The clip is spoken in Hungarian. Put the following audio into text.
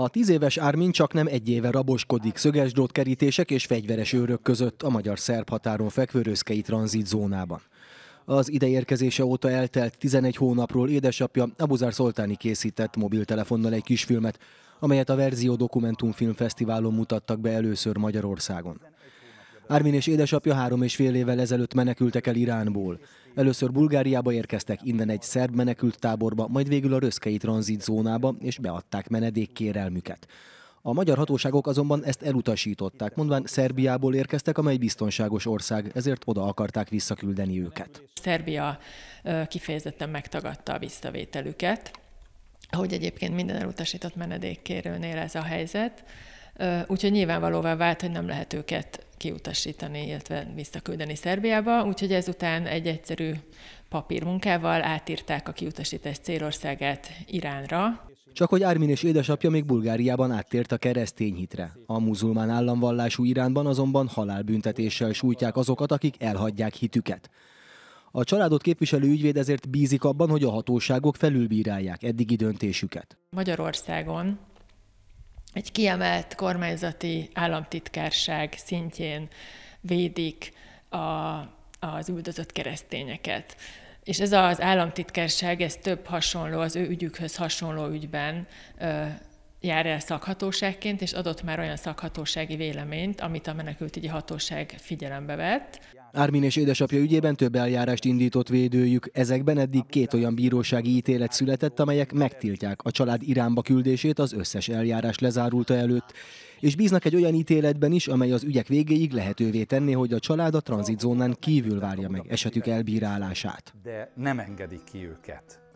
A tíz éves Ármin csak nem egy éve raboskodik szöges kerítések és fegyveres őrök között a magyar-szerb határon fekvő röszkei tranzitzónában. Az ideérkezése óta eltelt 11 hónapról édesapja Abuzár Szoltáni készített mobiltelefonnal egy kisfilmet, amelyet a Verzió Dokumentum Filmfesztiválon mutattak be először Magyarországon. Ármin és édesapja három és fél évvel ezelőtt menekültek el Iránból. Először Bulgáriába érkeztek, innen egy szerb menekült táborba, majd végül a röszkei tranzitzónába, és beadták menedékkérelmüket. A magyar hatóságok azonban ezt elutasították, mondván Szerbiából érkeztek, amely biztonságos ország, ezért oda akarták visszaküldeni őket. Szerbia kifejezetten megtagadta a visszavételüket, hogy egyébként minden elutasított menedékkérőnél ez a helyzet. Úgyhogy nyilvánvalóvá vált, hogy nem lehet őket kiutasítani, illetve visszaküldeni Szerbiába, úgyhogy ezután egy egyszerű papírmunkával átírták a kiutasítás célországát Iránra. Csak hogy Ármin és édesapja még Bulgáriában áttért a keresztény hitre. A muzulmán államvallású Iránban azonban halálbüntetéssel sújtják azokat, akik elhagyják hitüket. A családot képviselő ügyvéd ezért bízik abban, hogy a hatóságok felülbírálják eddigi döntésüket. Magyarországon egy kiemelt kormányzati államtitkárság szintjén védik a, az üldözött keresztényeket. És ez az államtitkárság, ez több hasonló, az ő ügyükhöz hasonló ügyben ö, jár el szakhatóságként, és adott már olyan szakhatósági véleményt, amit a menekültügyi hatóság figyelembe vett. Ármin és édesapja ügyében több eljárást indított védőjük. Ezekben eddig két olyan bírósági ítélet született, amelyek megtiltják a család Iránba küldését az összes eljárás lezárulta előtt, és bíznak egy olyan ítéletben is, amely az ügyek végéig lehetővé tenné, hogy a család a tranzitzónán kívül várja meg esetük elbírálását. De nem engedik ki őket.